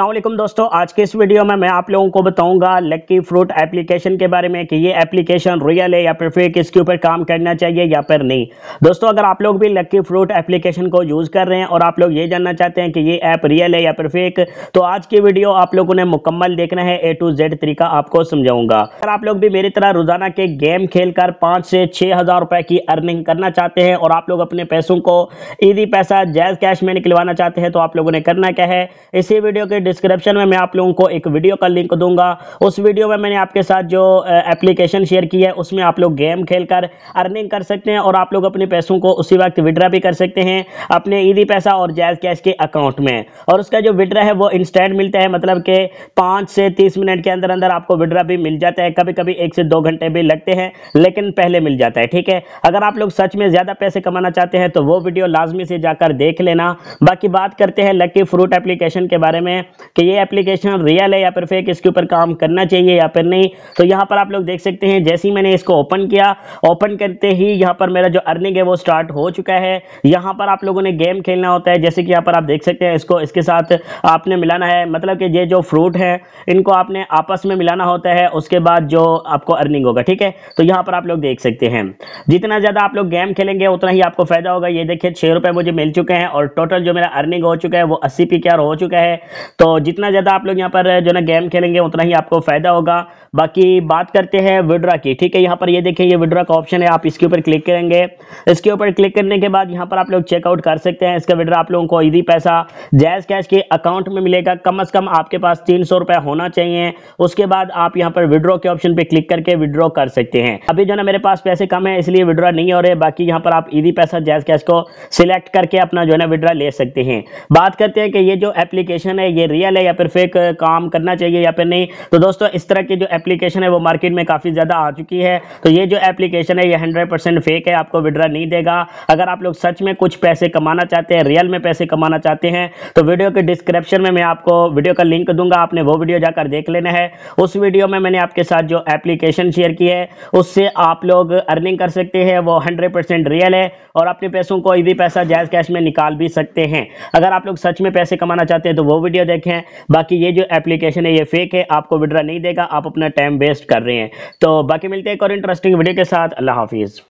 असलम दोस्तों आज के इस वीडियो में मैं आप लोगों को बताऊंगा लक्की फ्रूट एप्लीकेशन के बारे में कि ये एप्लीकेशन रियल है या फिर फेक इसके ऊपर काम करना चाहिए या फिर नहीं दोस्तों अगर आप लोग भी लक्की फ्रूट एप्लीकेशन को यूज़ कर रहे हैं और आप लोग ये जानना चाहते हैं कि ये ऐप रियल है या फिर फेक तो आज की वीडियो आप लोगों ने मुकम्मल देखना है ए टू जेड तरीका आपको समझाऊंगा अगर आप लोग भी मेरी तरह रोजाना के गेम खेल कर से छः हज़ार की अर्निंग करना चाहते हैं और आप लोग अपने पैसों को ईदी पैसा जैज कैश में निकलवाना चाहते हैं तो आप लोगों ने करना क्या है इसी वीडियो के डिस्क्रिप्शन में मैं आप लोगों को एक वीडियो का लिंक दूंगा उस वीडियो में मैंने आपके साथ जो एप्लीकेशन शेयर की है उसमें आप लोग गेम खेलकर अर्निंग कर सकते हैं और आप लोग अपने पैसों को उसी वक्त विड्रा भी कर सकते हैं अपने ईदी पैसा और जैज कैश के अकाउंट में और उसका जो विड्रा है वो इंस्टेंट मिलता है मतलब कि पाँच से तीस मिनट के अंदर अंदर आपको विड्रा भी मिल जाता है कभी कभी एक से दो घंटे भी लगते हैं लेकिन पहले मिल जाता है ठीक है अगर आप लोग सच में ज़्यादा पैसे कमाना चाहते हैं तो वो वीडियो लाजमी से जाकर देख लेना बाकी बात करते हैं लकी फ्रूट एप्लीकेशन के बारे में कि ये एप्लीकेशन रियल है या फिर फेक इसके ऊपर काम करना चाहिए या फिर नहीं तो यहाँ पर आप लोग देख सकते हैं जैसे ही मैंने इसको ओपन किया ओपन करते ही यहाँ पर मेरा जो अर्निंग है वो स्टार्ट हो चुका है यहाँ पर आप लोगों ने गेम खेलना होता है जैसे कि यहाँ पर आप देख सकते हैं इसको इसके साथ आपने मिलाना है मतलब कि ये जो फ्रूट है इनको आपने आपस में मिलाना होता है उसके बाद जो आपको अर्निंग होगा ठीक है तो यहाँ पर आप लोग देख सकते हैं जितना ज़्यादा आप लोग गेम खेलेंगे उतना ही आपको फ़ायदा होगा ये देखिए छः रुपये मुझे मिल चुके हैं और टोटल जो मेरा अर्निंग हो चुका है वो अस्सी पी हो चुका है तो जितना ज़्यादा आप लोग यहाँ पर जो ना गेम खेलेंगे उतना ही आपको फ़ायदा होगा बाकी बात करते हैं विड्रा की ठीक है यहाँ पर ये देखें ये विड्रा का ऑप्शन है आप इसके ऊपर क्लिक करेंगे इसके ऊपर क्लिक करने के बाद यहाँ पर आप लोग चेकआउट कर सकते हैं इसका विड्रा आप लोगों को यदि पैसा जैज़ कैश के अकाउंट में मिलेगा कम अज़ कम आपके पास तीन सौ होना चाहिए उसके बाद आप यहाँ पर विड्रॉ के ऑप्शन पर क्लिक करके विड्रॉ कर सकते हैं अभी जो ना मेरे पास पैसे कम है इसलिए विड्रॉ नहीं हो रहे बाकी यहाँ पर आप ईदी पैसा जैज़ कैश को सिलेक्ट करके अपना जो है ना विड्रा ले सकते हैं बात करते हैं कि ये जो एप्लीकेशन है ये ये रियल है या फिर फेक काम करना चाहिए या फिर नहीं तो दोस्तों इस तरह की जो एप्लीकेशन है वो मार्केट में काफ़ी ज़्यादा आ चुकी है तो ये जो एप्लीकेशन है ये हंड्रेड फेक है आपको विड्रा नहीं देगा अगर आप लोग सच में कुछ पैसे कमाना चाहते हैं रियल में पैसे कमाना चाहते हैं तो वीडियो के डिस्क्रिप्शन में मैं आपको वीडियो का लिंक दूंगा आपने वो वीडियो जाकर देख लेना है उस वीडियो में मैंने आपके साथ जो एप्लीकेशन शेयर की है उससे आप लोग अर्निंग कर सकते हैं वो हंड्रेड रियल है और अपने पैसों को भी पैसा जायज़ कैश में निकाल भी सकते हैं अगर आप लोग सच में पैसे कमाना चाहते हैं तो वो वीडियो रखे हैं बाकी ये जो एप्लीकेशन है ये फेक है आपको विड्रा नहीं देगा आप अपना टाइम वेस्ट कर रहे हैं तो बाकी मिलते हैं एक और इंटरेस्टिंग वीडियो के साथ अल्लाह हाफिज़